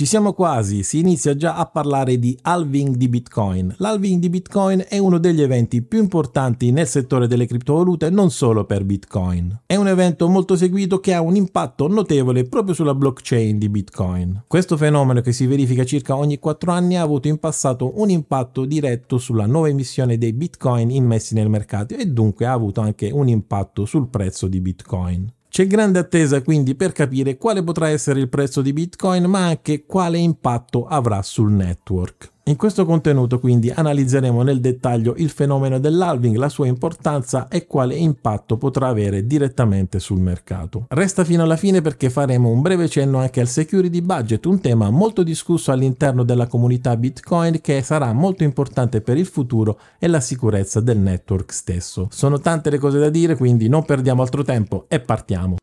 Ci siamo quasi, si inizia già a parlare di halving di Bitcoin. L'halving di Bitcoin è uno degli eventi più importanti nel settore delle criptovalute, non solo per Bitcoin. È un evento molto seguito che ha un impatto notevole proprio sulla blockchain di Bitcoin. Questo fenomeno che si verifica circa ogni 4 anni ha avuto in passato un impatto diretto sulla nuova emissione dei Bitcoin immessi nel mercato e dunque ha avuto anche un impatto sul prezzo di Bitcoin. C'è grande attesa quindi per capire quale potrà essere il prezzo di Bitcoin ma anche quale impatto avrà sul network. In questo contenuto quindi analizzeremo nel dettaglio il fenomeno dell'halving, la sua importanza e quale impatto potrà avere direttamente sul mercato. Resta fino alla fine perché faremo un breve cenno anche al security budget, un tema molto discusso all'interno della comunità Bitcoin che sarà molto importante per il futuro e la sicurezza del network stesso. Sono tante le cose da dire quindi non perdiamo altro tempo e partiamo.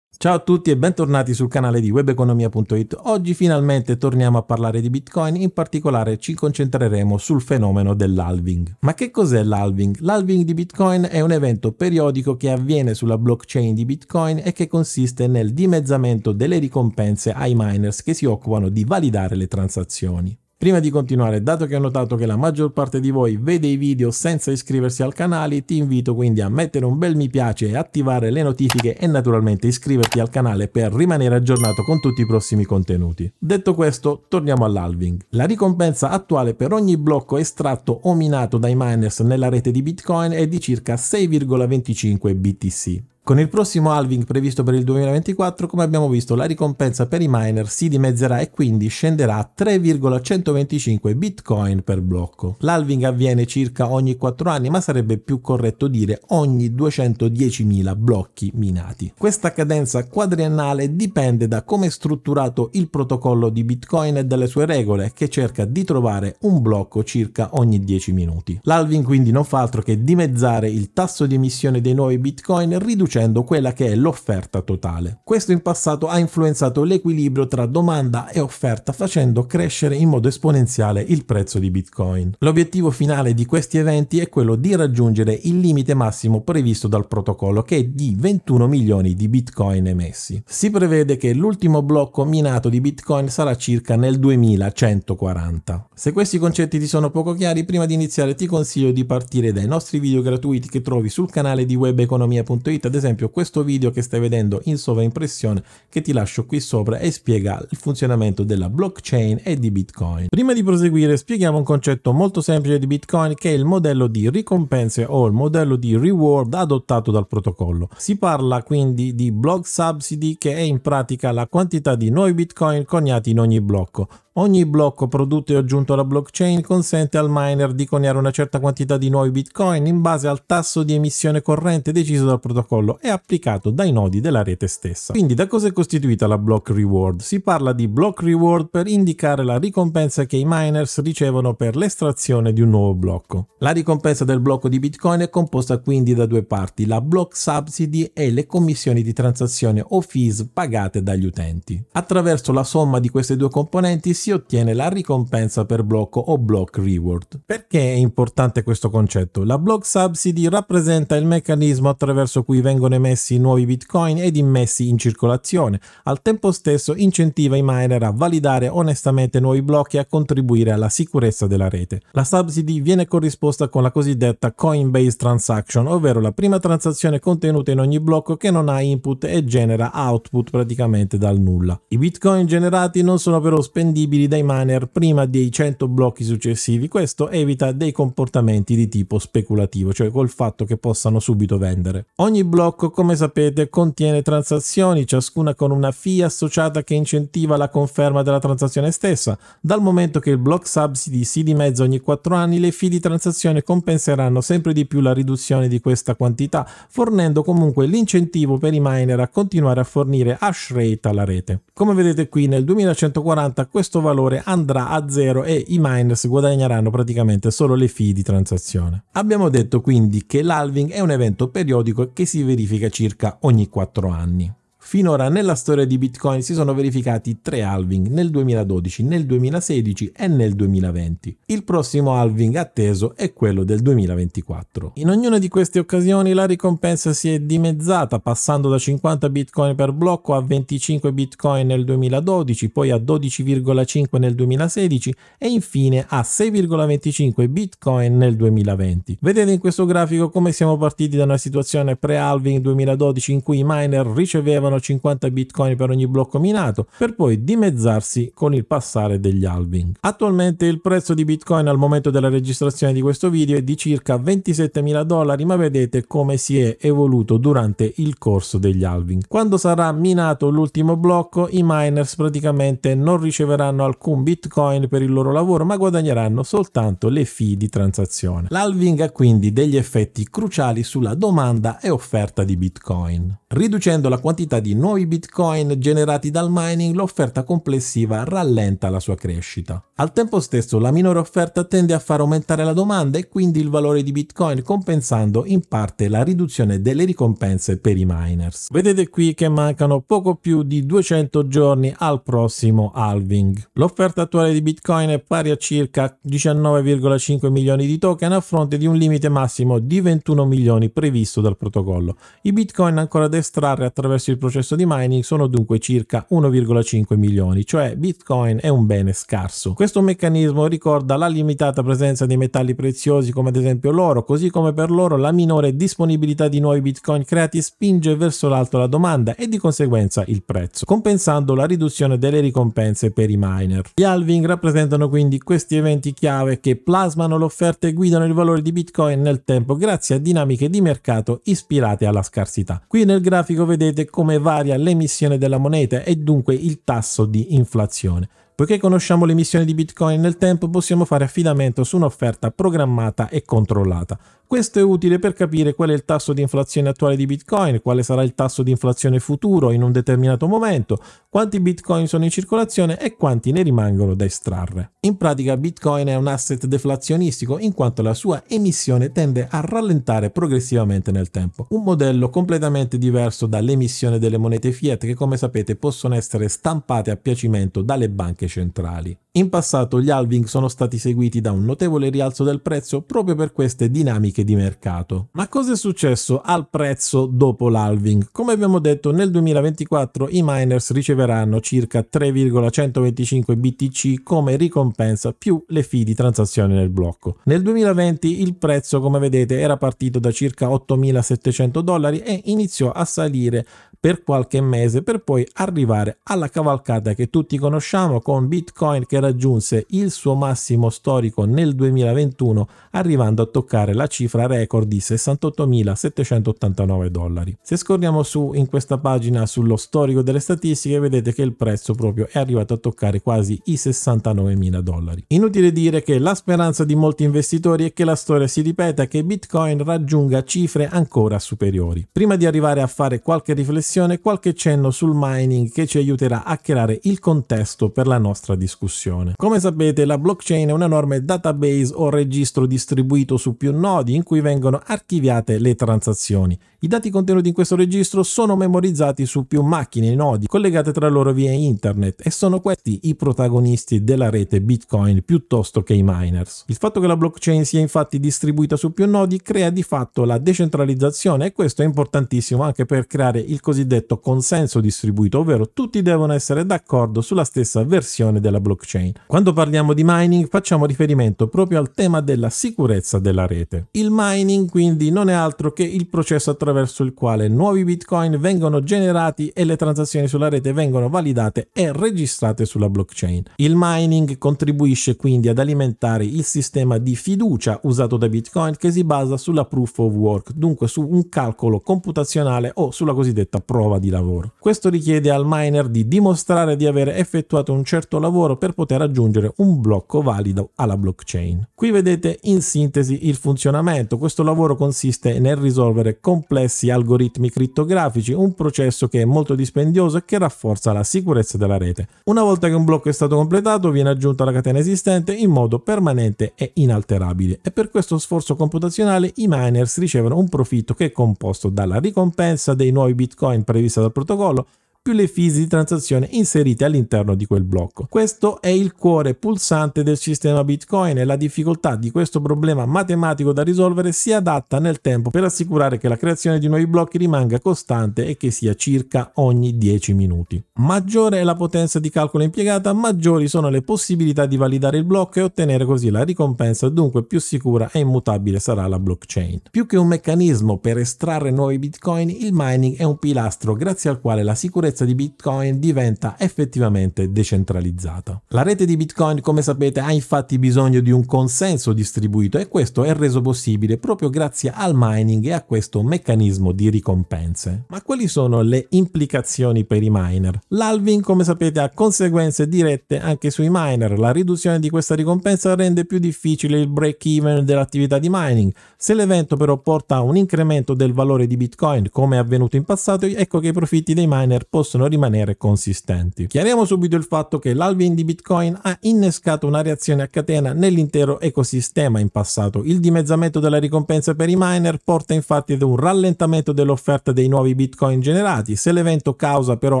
Ciao a tutti e bentornati sul canale di webeconomia.it. Oggi finalmente torniamo a parlare di Bitcoin, in particolare ci concentreremo sul fenomeno dell'halving. Ma che cos'è l'halving? L'halving di Bitcoin è un evento periodico che avviene sulla blockchain di Bitcoin e che consiste nel dimezzamento delle ricompense ai miners che si occupano di validare le transazioni. Prima di continuare, dato che ho notato che la maggior parte di voi vede i video senza iscriversi al canale, ti invito quindi a mettere un bel mi piace attivare le notifiche e naturalmente iscriverti al canale per rimanere aggiornato con tutti i prossimi contenuti. Detto questo, torniamo all'alving. La ricompensa attuale per ogni blocco estratto o minato dai miners nella rete di Bitcoin è di circa 6,25 BTC. Con il prossimo halving previsto per il 2024, come abbiamo visto, la ricompensa per i miner si dimezzerà e quindi scenderà a 3,125 bitcoin per blocco. L'halving avviene circa ogni 4 anni, ma sarebbe più corretto dire ogni 210.000 blocchi minati. Questa cadenza quadriennale dipende da come è strutturato il protocollo di bitcoin e dalle sue regole, che cerca di trovare un blocco circa ogni 10 minuti. L'halving quindi non fa altro che dimezzare il tasso di emissione dei nuovi bitcoin riducendo riducendo quella che è l'offerta totale. Questo in passato ha influenzato l'equilibrio tra domanda e offerta facendo crescere in modo esponenziale il prezzo di Bitcoin. L'obiettivo finale di questi eventi è quello di raggiungere il limite massimo previsto dal protocollo che è di 21 milioni di Bitcoin emessi. Si prevede che l'ultimo blocco minato di Bitcoin sarà circa nel 2140. Se questi concetti ti sono poco chiari, prima di iniziare ti consiglio di partire dai nostri video gratuiti che trovi sul canale di webeconomia.it ad esempio esempio questo video che stai vedendo in sovraimpressione che ti lascio qui sopra e spiega il funzionamento della blockchain e di Bitcoin. Prima di proseguire spieghiamo un concetto molto semplice di Bitcoin che è il modello di ricompense o il modello di reward adottato dal protocollo. Si parla quindi di block subsidy che è in pratica la quantità di nuovi Bitcoin coniati in ogni blocco Ogni blocco prodotto e aggiunto alla blockchain consente al miner di coniare una certa quantità di nuovi bitcoin in base al tasso di emissione corrente deciso dal protocollo e applicato dai nodi della rete stessa. Quindi da cosa è costituita la block reward? Si parla di block reward per indicare la ricompensa che i miners ricevono per l'estrazione di un nuovo blocco. La ricompensa del blocco di bitcoin è composta quindi da due parti, la block subsidy e le commissioni di transazione o fees pagate dagli utenti. Attraverso la somma di queste due componenti si ottiene la ricompensa per blocco o block reward. Perché è importante questo concetto? La block subsidy rappresenta il meccanismo attraverso cui vengono emessi nuovi bitcoin ed immessi in circolazione. Al tempo stesso incentiva i miner a validare onestamente nuovi blocchi e a contribuire alla sicurezza della rete. La subsidy viene corrisposta con la cosiddetta Coinbase Transaction, ovvero la prima transazione contenuta in ogni blocco che non ha input e genera output praticamente dal nulla. I bitcoin generati non sono però spendibili gestibili dai miner prima dei 100 blocchi successivi. Questo evita dei comportamenti di tipo speculativo, cioè col fatto che possano subito vendere. Ogni blocco, come sapete, contiene transazioni, ciascuna con una fee associata che incentiva la conferma della transazione stessa. Dal momento che il block subsidy si dimezza ogni 4 anni, le fee di transazione compenseranno sempre di più la riduzione di questa quantità, fornendo comunque l'incentivo per i miner a continuare a fornire hash rate alla rete. Come vedete qui nel 2140 questo valore andrà a zero e i miners guadagneranno praticamente solo le fee di transazione. Abbiamo detto quindi che l'halving è un evento periodico che si verifica circa ogni 4 anni. Finora nella storia di Bitcoin si sono verificati tre halving nel 2012, nel 2016 e nel 2020. Il prossimo halving atteso è quello del 2024. In ognuna di queste occasioni la ricompensa si è dimezzata passando da 50 Bitcoin per blocco a 25 Bitcoin nel 2012, poi a 12,5 nel 2016 e infine a 6,25 Bitcoin nel 2020. Vedete in questo grafico come siamo partiti da una situazione pre-halving 2012 in cui i miner ricevevano 50 bitcoin per ogni blocco minato, per poi dimezzarsi con il passare degli halving. Attualmente il prezzo di bitcoin al momento della registrazione di questo video è di circa 27 mila dollari, ma vedete come si è evoluto durante il corso degli halving. Quando sarà minato l'ultimo blocco, i miners praticamente non riceveranno alcun bitcoin per il loro lavoro, ma guadagneranno soltanto le fee di transazione. L'halving ha quindi degli effetti cruciali sulla domanda e offerta di bitcoin. Riducendo la quantità di nuovi bitcoin generati dal mining, l'offerta complessiva rallenta la sua crescita. Al tempo stesso, la minore offerta tende a far aumentare la domanda e quindi il valore di bitcoin, compensando in parte la riduzione delle ricompense per i miners. Vedete qui che mancano poco più di 200 giorni al prossimo halving. L'offerta attuale di bitcoin è pari a circa 19,5 milioni di token a fronte di un limite massimo di 21 milioni previsto dal protocollo. I bitcoin ancora adesso estrarre attraverso il processo di mining sono dunque circa 1,5 milioni, cioè Bitcoin è un bene scarso. Questo meccanismo ricorda la limitata presenza di metalli preziosi come ad esempio l'oro, così come per l'oro la minore disponibilità di nuovi Bitcoin creati spinge verso l'alto la domanda e di conseguenza il prezzo, compensando la riduzione delle ricompense per i miner. Gli halving rappresentano quindi questi eventi chiave che plasmano l'offerta e guidano il valore di Bitcoin nel tempo grazie a dinamiche di mercato ispirate alla scarsità. Qui nel grafico vedete come varia l'emissione della moneta e dunque il tasso di inflazione. Poiché conosciamo l'emissione di Bitcoin nel tempo, possiamo fare affidamento su un'offerta programmata e controllata. Questo è utile per capire qual è il tasso di inflazione attuale di Bitcoin, quale sarà il tasso di inflazione futuro in un determinato momento, quanti Bitcoin sono in circolazione e quanti ne rimangono da estrarre. In pratica Bitcoin è un asset deflazionistico in quanto la sua emissione tende a rallentare progressivamente nel tempo, un modello completamente diverso dall'emissione delle monete fiat che come sapete possono essere stampate a piacimento dalle banche banche centrali. In passato gli halving sono stati seguiti da un notevole rialzo del prezzo proprio per queste dinamiche di mercato. Ma cosa è successo al prezzo dopo l'halving? Come abbiamo detto nel 2024 i miners riceveranno circa 3,125 BTC come ricompensa più le fee di transazione nel blocco. Nel 2020 il prezzo come vedete era partito da circa 8.700 dollari e iniziò a salire per qualche mese per poi arrivare alla cavalcata che tutti conosciamo con Bitcoin che raggiunse il suo massimo storico nel 2021 arrivando a toccare la cifra record di 68.789 dollari. Se scorriamo su in questa pagina sullo storico delle statistiche vedete che il prezzo proprio è arrivato a toccare quasi i 69.000 dollari. Inutile dire che la speranza di molti investitori è che la storia si ripeta e che Bitcoin raggiunga cifre ancora superiori. Prima di arrivare a fare qualche riflessione trasmissione qualche cenno sul mining che ci aiuterà a creare il contesto per la nostra discussione. Come sapete la blockchain è un enorme database o registro distribuito su più nodi in cui vengono archiviate le transazioni. I dati contenuti in questo registro sono memorizzati su più macchine e nodi collegate tra loro via internet e sono questi i protagonisti della rete Bitcoin piuttosto che i miners. Il fatto che la blockchain sia infatti distribuita su più nodi crea di fatto la decentralizzazione e questo è importantissimo anche per creare il cosiddetto cosiddetto consenso distribuito, ovvero tutti devono essere d'accordo sulla stessa versione della blockchain. Quando parliamo di mining facciamo riferimento proprio al tema della sicurezza della rete. Il mining quindi non è altro che il processo attraverso il quale nuovi bitcoin vengono generati e le transazioni sulla rete vengono validate e registrate sulla blockchain. Il mining contribuisce quindi ad alimentare il sistema di fiducia usato da bitcoin che si basa sulla proof of work, dunque su un calcolo computazionale o sulla cosiddetta prova di lavoro. Questo richiede al miner di dimostrare di aver effettuato un certo lavoro per poter aggiungere un blocco valido alla blockchain. Qui vedete in sintesi il funzionamento. Questo lavoro consiste nel risolvere complessi algoritmi criptografici, un processo che è molto dispendioso e che rafforza la sicurezza della rete. Una volta che un blocco è stato completato viene aggiunto alla catena esistente in modo permanente e inalterabile e per questo sforzo computazionale i miners ricevono un profitto che è composto dalla ricompensa dei nuovi bitcoin imprevista dal protocollo più le fees di transazione inserite all'interno di quel blocco. Questo è il cuore pulsante del sistema Bitcoin e la difficoltà di questo problema matematico da risolvere si adatta nel tempo per assicurare che la creazione di nuovi blocchi rimanga costante e che sia circa ogni 10 minuti. Maggiore è la potenza di calcolo impiegata, maggiori sono le possibilità di validare il blocco e ottenere così la ricompensa, dunque più sicura e immutabile sarà la blockchain. Più che un meccanismo per estrarre nuovi Bitcoin, il mining è un pilastro grazie al quale la sicurezza sicurezza di Bitcoin diventa effettivamente decentralizzata. La rete di Bitcoin, come sapete, ha infatti bisogno di un consenso distribuito e questo è reso possibile proprio grazie al mining e a questo meccanismo di ricompense. Ma quali sono le implicazioni per i miner? L'Alvin, come sapete, ha conseguenze dirette anche sui miner. La riduzione di questa ricompensa rende più difficile il break-even dell'attività di mining. Se l'evento però porta a un incremento del valore di Bitcoin, come è avvenuto in passato, ecco che i profitti dei miner possono possono rimanere consistenti. Chiariamo subito il fatto che l'alvin di Bitcoin ha innescato una reazione a catena nell'intero ecosistema in passato. Il dimezzamento della ricompensa per i miner porta infatti ad un rallentamento dell'offerta dei nuovi Bitcoin generati. Se l'evento causa però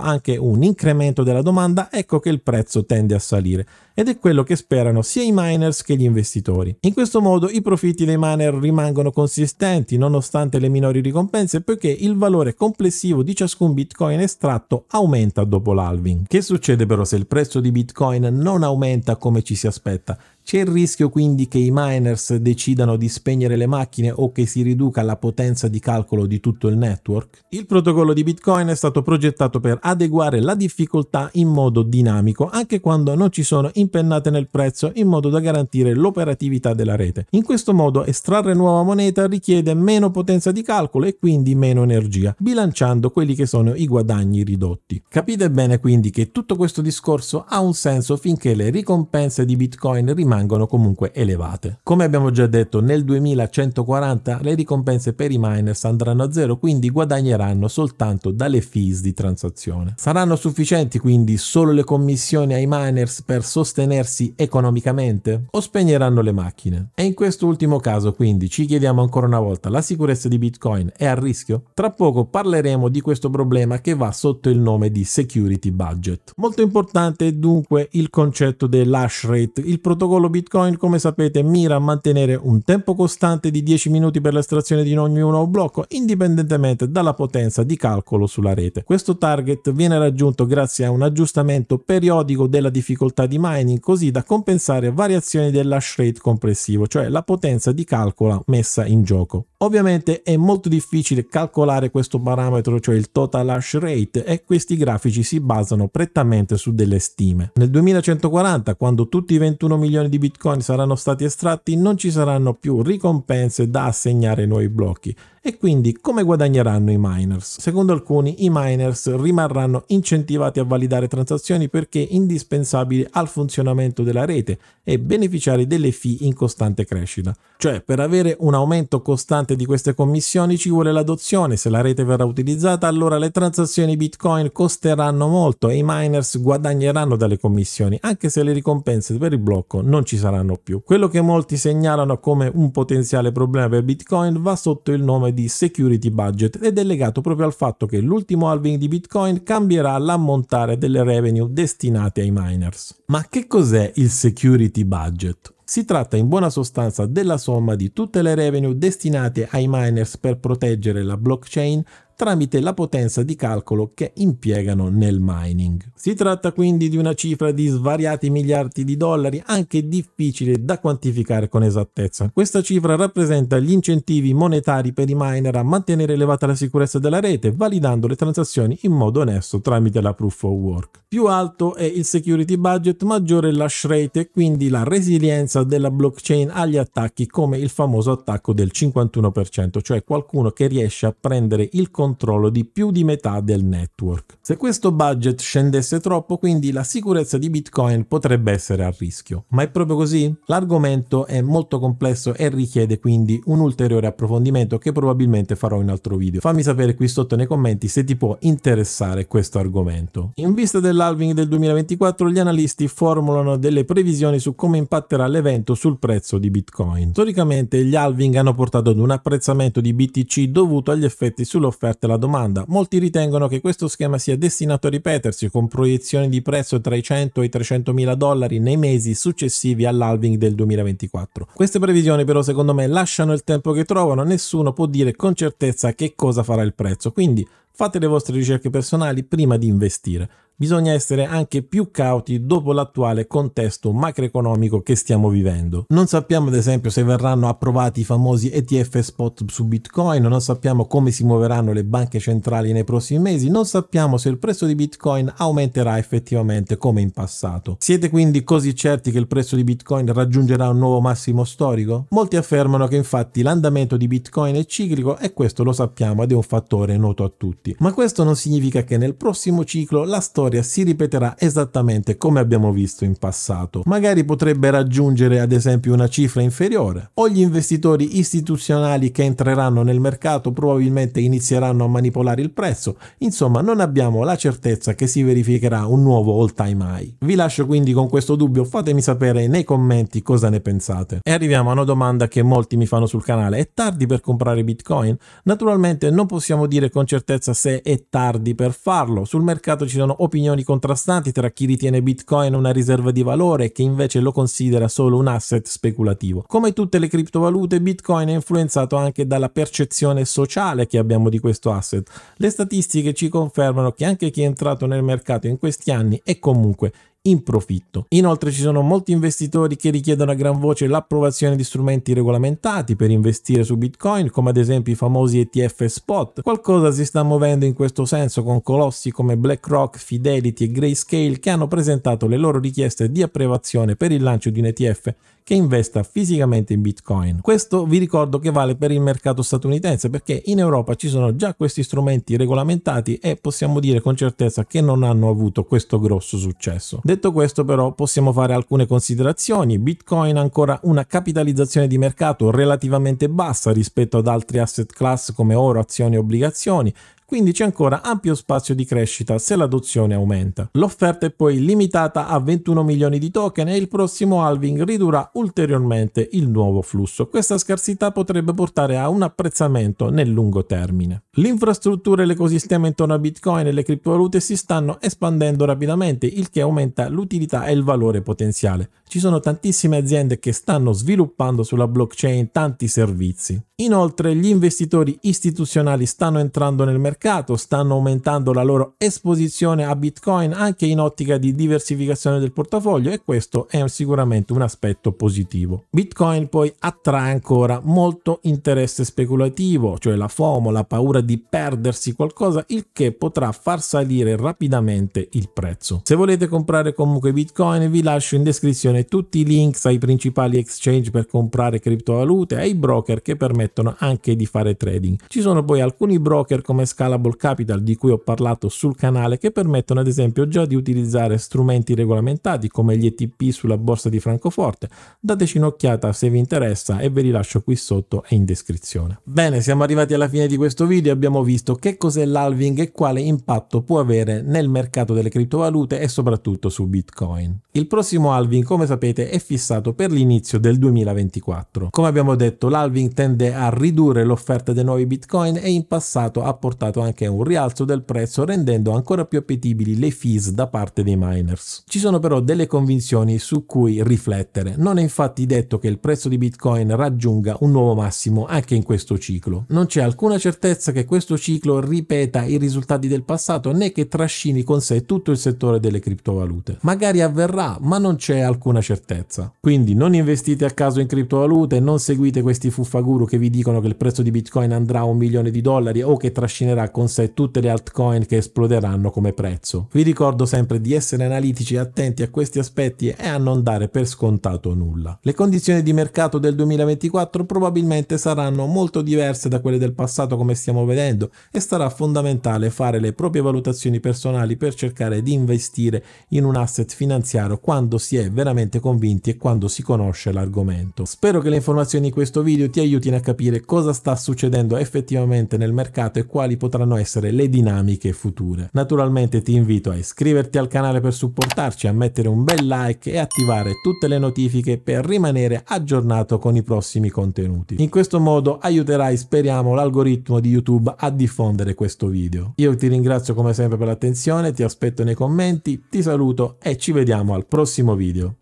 anche un incremento della domanda, ecco che il prezzo tende a salire ed è quello che sperano sia i miners che gli investitori. In questo modo i profitti dei miner rimangono consistenti nonostante le minori ricompense poiché il valore complessivo di ciascun bitcoin estratto impatto aumenta dopo l'halving. Che succede però se il prezzo di Bitcoin non aumenta come ci si aspetta? C'è il rischio quindi che i miners decidano di spegnere le macchine o che si riduca la potenza di calcolo di tutto il network? Il protocollo di Bitcoin è stato progettato per adeguare la difficoltà in modo dinamico anche quando non ci sono impennate nel prezzo in modo da garantire l'operatività della rete. In questo modo estrarre nuova moneta richiede meno potenza di calcolo e quindi meno energia, bilanciando quelli che sono i guadagni ridotti. Capite bene quindi che tutto questo discorso ha un senso finché le ricompense di Bitcoin rimangono rimangono comunque elevate. Come abbiamo già detto, nel 2140 le ricompense per i miners andranno a zero, quindi guadagneranno soltanto dalle fees di transazione. Saranno sufficienti quindi solo le commissioni ai miners per sostenersi economicamente? O spegneranno le macchine? E in questo ultimo caso quindi ci chiediamo ancora una volta, la sicurezza di Bitcoin è a rischio? Tra poco parleremo di questo problema che va sotto il nome di security budget. Molto importante è dunque il concetto dell'hash rate, il protocollo protocollo Bitcoin, come sapete, mira a mantenere un tempo costante di 10 minuti per l'estrazione di ogni nuovo blocco, indipendentemente dalla potenza di calcolo sulla rete. Questo target viene raggiunto grazie a un aggiustamento periodico della difficoltà di mining, così da compensare variazioni dell'hash rate complessivo, cioè la potenza di calcola messa in gioco. Ovviamente è molto difficile calcolare questo parametro, cioè il total hash rate, e questi grafici si basano prettamente su delle stime. Nel 2140, quando tutti i 21 milioni di bitcoin saranno stati estratti non ci saranno più ricompense da assegnare ai nuovi blocchi e quindi come guadagneranno i miners? Secondo alcuni i miners rimarranno incentivati a validare transazioni perché indispensabili al funzionamento della rete e beneficiari delle fee in costante crescita. Cioè per avere un aumento costante di queste commissioni ci vuole l'adozione, se la rete verrà utilizzata allora le transazioni bitcoin costeranno molto e i miners guadagneranno dalle commissioni anche se le ricompense per il blocco non ci saranno più. Quello che molti segnalano come un potenziale problema per bitcoin va sotto il nome e di security budget ed è legato proprio al fatto che l'ultimo halving di Bitcoin cambierà l'ammontare delle revenue destinate ai miners. Ma che cos'è il security budget? Si tratta in buona sostanza della somma di tutte le revenue destinate ai miners per proteggere la blockchain tramite la potenza di calcolo che impiegano nel mining. Si tratta quindi di una cifra di svariati miliardi di dollari, anche difficile da quantificare con esattezza. Questa cifra rappresenta gli incentivi monetari per i miner a mantenere elevata la sicurezza della rete, validando le transazioni in modo onesto tramite la proof of work. Più alto è il security budget, maggiore è la rate e quindi la resilienza della blockchain agli attacchi come il famoso attacco del 51%, cioè qualcuno che riesce a prendere il controllo controllo di più di metà del network. Se questo budget scendesse troppo, quindi la sicurezza di Bitcoin potrebbe essere a rischio. Ma è proprio così? L'argomento è molto complesso e richiede quindi un ulteriore approfondimento che probabilmente farò in altro video. Fammi sapere qui sotto nei commenti se ti può interessare questo argomento. In vista dell'halving del 2024, gli analisti formulano delle previsioni su come impatterà l'evento sul prezzo di Bitcoin. Storicamente gli halving hanno portato ad un apprezzamento di BTC dovuto agli effetti sull'offerta parte la domanda. Molti ritengono che questo schema sia destinato a ripetersi con proiezioni di prezzo tra i 100 e i 300 mila dollari nei mesi successivi all'halving del 2024. Queste previsioni però secondo me lasciano il tempo che trovano, nessuno può dire con certezza che cosa farà il prezzo, quindi fate le vostre ricerche personali prima di investire bisogna essere anche più cauti dopo l'attuale contesto macroeconomico che stiamo vivendo. Non sappiamo ad esempio se verranno approvati i famosi ETF spot su Bitcoin, non sappiamo come si muoveranno le banche centrali nei prossimi mesi, non sappiamo se il prezzo di Bitcoin aumenterà effettivamente come in passato. Siete quindi così certi che il prezzo di Bitcoin raggiungerà un nuovo massimo storico? Molti affermano che infatti l'andamento di Bitcoin è ciclico e questo lo sappiamo ed è un fattore noto a tutti. Ma questo non significa che nel prossimo ciclo la storia storia si ripeterà esattamente come abbiamo visto in passato. Magari potrebbe raggiungere ad esempio una cifra inferiore o gli investitori istituzionali che entreranno nel mercato probabilmente inizieranno a manipolare il prezzo. Insomma, non abbiamo la certezza che si verificherà un nuovo all time high. Vi lascio quindi con questo dubbio, fatemi sapere nei commenti cosa ne pensate. E arriviamo a una domanda che molti mi fanno sul canale. È tardi per comprare Bitcoin? Naturalmente non possiamo dire con certezza se è tardi per farlo. Sul mercato ci sono opinioni opinioni contrastanti tra chi ritiene Bitcoin una riserva di valore e chi invece lo considera solo un asset speculativo. Come tutte le criptovalute, Bitcoin è influenzato anche dalla percezione sociale che abbiamo di questo asset. Le statistiche ci confermano che anche chi è entrato nel mercato in questi anni è comunque in profitto. Inoltre ci sono molti investitori che richiedono a gran voce l'approvazione di strumenti regolamentati per investire su Bitcoin, come ad esempio i famosi ETF spot. Qualcosa si sta muovendo in questo senso con colossi come BlackRock, Fidelity e Grayscale che hanno presentato le loro richieste di approvazione per il lancio di un ETF che investa fisicamente in Bitcoin. Questo vi ricordo che vale per il mercato statunitense perché in Europa ci sono già questi strumenti regolamentati e possiamo dire con certezza che non hanno avuto questo grosso successo. Detto questo però possiamo fare alcune considerazioni. Bitcoin ha ancora una capitalizzazione di mercato relativamente bassa rispetto ad altri asset class come oro, azioni e obbligazioni quindi c'è ancora ampio spazio di crescita se l'adozione aumenta. L'offerta è poi limitata a 21 milioni di token e il prossimo halving ridurrà ulteriormente il nuovo flusso. Questa scarsità potrebbe portare a un apprezzamento nel lungo termine. L'infrastruttura e l'ecosistema intorno a Bitcoin e le criptovalute si stanno espandendo rapidamente, il che aumenta l'utilità e il valore potenziale. Ci sono tantissime aziende che stanno sviluppando sulla blockchain tanti servizi. Inoltre gli investitori istituzionali stanno entrando nel mercato mercato, stanno aumentando la loro esposizione a Bitcoin anche in ottica di diversificazione del portafoglio e questo è sicuramente un aspetto positivo. Bitcoin poi attrae ancora molto interesse speculativo, cioè la FOMO, la paura di perdersi qualcosa, il che potrà far salire rapidamente il prezzo. Se volete comprare comunque Bitcoin vi lascio in descrizione tutti i links ai principali exchange per comprare criptovalute e ai broker che permettono anche di fare trading. Ci sono poi alcuni broker come Scala scalable capital di cui ho parlato sul canale che permettono ad esempio già di utilizzare strumenti regolamentati come gli ETP sulla borsa di Francoforte. Dateci un'occhiata se vi interessa e ve li lascio qui sotto e in descrizione. Bene, siamo arrivati alla fine di questo video e abbiamo visto che cos'è l'alving e quale impatto può avere nel mercato delle criptovalute e soprattutto su Bitcoin. Il prossimo alving, come sapete, è fissato per l'inizio del 2024. Come abbiamo detto, l'alving tende a ridurre l'offerta dei nuovi Bitcoin e in passato ha portato portato anche a un rialzo del prezzo rendendo ancora più appetibili le fees da parte dei miners. Ci sono però delle convinzioni su cui riflettere. Non è infatti detto che il prezzo di Bitcoin raggiunga un nuovo massimo anche in questo ciclo. Non c'è alcuna certezza che questo ciclo ripeta i risultati del passato né che trascini con sé tutto il settore delle criptovalute. Magari avverrà, ma non c'è alcuna certezza. Quindi non investite a caso in criptovalute, non seguite questi fuffaguru che vi dicono che il prezzo di Bitcoin andrà a un milione di dollari o che trascinerà porterà con sé tutte le altcoin che esploderanno come prezzo. Vi ricordo sempre di essere analitici e attenti a questi aspetti e a non dare per scontato nulla. Le condizioni di mercato del 2024 probabilmente saranno molto diverse da quelle del passato come stiamo vedendo e sarà fondamentale fare le proprie valutazioni personali per cercare di investire in un asset finanziario quando si è veramente convinti e quando si conosce l'argomento. Spero che le informazioni di questo video ti aiutino a capire cosa sta succedendo effettivamente nel mercato e quali potenziali potranno essere le dinamiche future. Naturalmente ti invito a iscriverti al canale per supportarci, a mettere un bel like e attivare tutte le notifiche per rimanere aggiornato con i prossimi contenuti. In questo modo aiuterai, speriamo, l'algoritmo di YouTube a diffondere questo video. Io ti ringrazio come sempre per l'attenzione, ti aspetto nei commenti, ti saluto e ci vediamo al prossimo video.